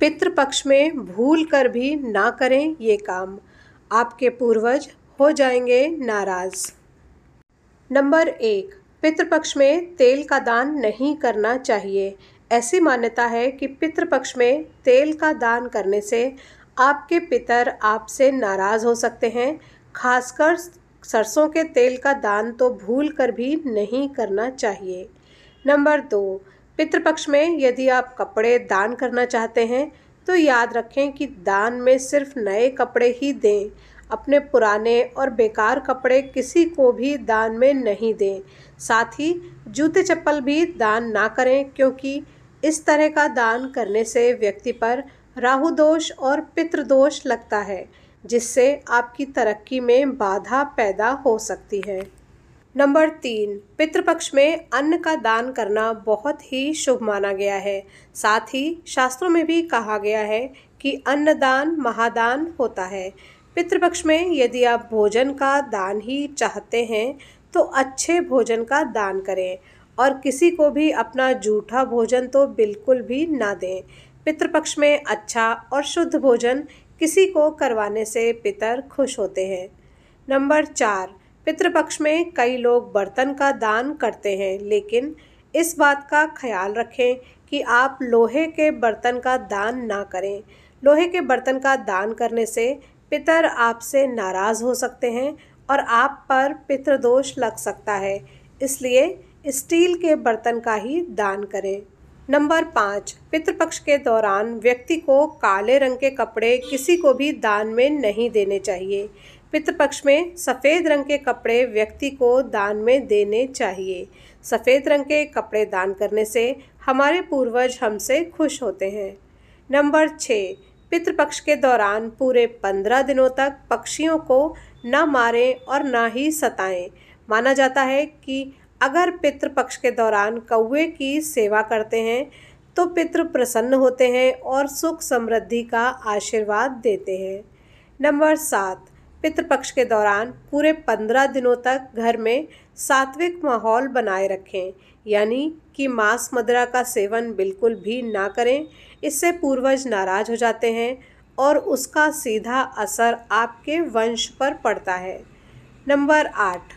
पितृपक्ष में भूल कर भी ना करें ये काम आपके पूर्वज हो जाएंगे नाराज नंबर एक पितृपक्ष में तेल का दान नहीं करना चाहिए ऐसी मान्यता है कि पितृपक्ष में तेल का दान करने से आपके पितर आपसे नाराज़ हो सकते हैं खासकर सरसों के तेल का दान तो भूल कर भी नहीं करना चाहिए नंबर दो पितृपक्ष में यदि आप कपड़े दान करना चाहते हैं तो याद रखें कि दान में सिर्फ नए कपड़े ही दें अपने पुराने और बेकार कपड़े किसी को भी दान में नहीं दें साथ ही जूते चप्पल भी दान ना करें क्योंकि इस तरह का दान करने से व्यक्ति पर राहु दोष और पितृदोष लगता है जिससे आपकी तरक्की में बाधा पैदा हो सकती है नंबर तीन पितृपक्ष में अन्न का दान करना बहुत ही शुभ माना गया है साथ ही शास्त्रों में भी कहा गया है कि अन्नदान महादान होता है पितृपक्ष में यदि आप भोजन का दान ही चाहते हैं तो अच्छे भोजन का दान करें और किसी को भी अपना जूठा भोजन तो बिल्कुल भी ना दें पितृपक्ष में अच्छा और शुद्ध भोजन किसी को करवाने से पितर खुश होते हैं नंबर चार पितृपक्ष में कई लोग बर्तन का दान करते हैं लेकिन इस बात का ख्याल रखें कि आप लोहे के बर्तन का दान ना करें लोहे के बर्तन का दान करने से पितर आपसे नाराज़ हो सकते हैं और आप पर पितृदोष लग सकता है इसलिए स्टील के बर्तन का ही दान करें नंबर पाँच पितृपक्ष के दौरान व्यक्ति को काले रंग के कपड़े किसी को भी दान में नहीं देने चाहिए पितृपक्ष में सफ़ेद रंग के कपड़े व्यक्ति को दान में देने चाहिए सफ़ेद रंग के कपड़े दान करने से हमारे पूर्वज हमसे खुश होते हैं नंबर छः पितृपक्ष के दौरान पूरे पंद्रह दिनों तक पक्षियों को न मारें और न ही सताएं माना जाता है कि अगर पितृपक्ष के दौरान कौए की सेवा करते हैं तो पितृ प्रसन्न होते हैं और सुख समृद्धि का आशीर्वाद देते हैं नंबर सात पितृपक्ष के दौरान पूरे पंद्रह दिनों तक घर में सात्विक माहौल बनाए रखें यानी कि मांस मदरा का सेवन बिल्कुल भी ना करें इससे पूर्वज नाराज हो जाते हैं और उसका सीधा असर आपके वंश पर पड़ता है नंबर आठ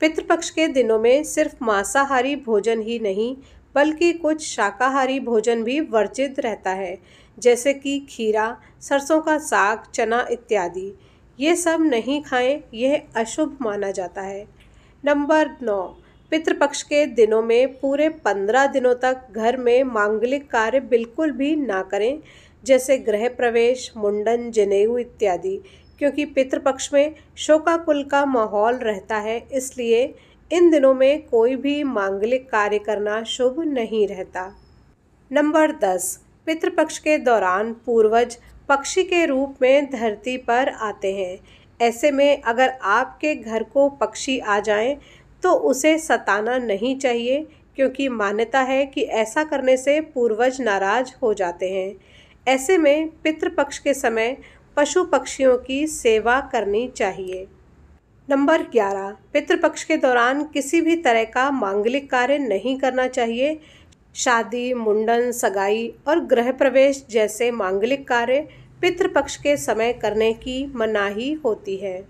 पितृपक्ष के दिनों में सिर्फ मांसाहारी भोजन ही नहीं बल्कि कुछ शाकाहारी भोजन भी वर्जित रहता है जैसे कि खीरा सरसों का साग चना इत्यादि ये सब नहीं खाएं यह अशुभ माना जाता है नंबर नौ पितृपक्ष के दिनों में पूरे पंद्रह दिनों तक घर में मांगलिक कार्य बिल्कुल भी ना करें जैसे गृह प्रवेश मुंडन जनेऊ इत्यादि क्योंकि पितृपक्ष में शोकाकुल का माहौल रहता है इसलिए इन दिनों में कोई भी मांगलिक कार्य करना शुभ नहीं रहता नंबर दस पितृपक्ष के दौरान पूर्वज पक्षी के रूप में धरती पर आते हैं ऐसे में अगर आपके घर को पक्षी आ जाएं तो उसे सताना नहीं चाहिए क्योंकि मान्यता है कि ऐसा करने से पूर्वज नाराज हो जाते हैं ऐसे में पितृपक्ष के समय पशु पक्षियों की सेवा करनी चाहिए नंबर ग्यारह पितृपक्ष के दौरान किसी भी तरह का मांगलिक कार्य नहीं करना चाहिए शादी मुंडन सगाई और गृह प्रवेश जैसे मांगलिक कार्य पितृपक्ष के समय करने की मनाही होती है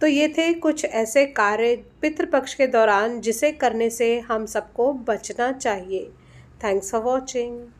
तो ये थे कुछ ऐसे कार्य पितृपक्ष के दौरान जिसे करने से हम सबको बचना चाहिए थैंक्स फॉर वॉचिंग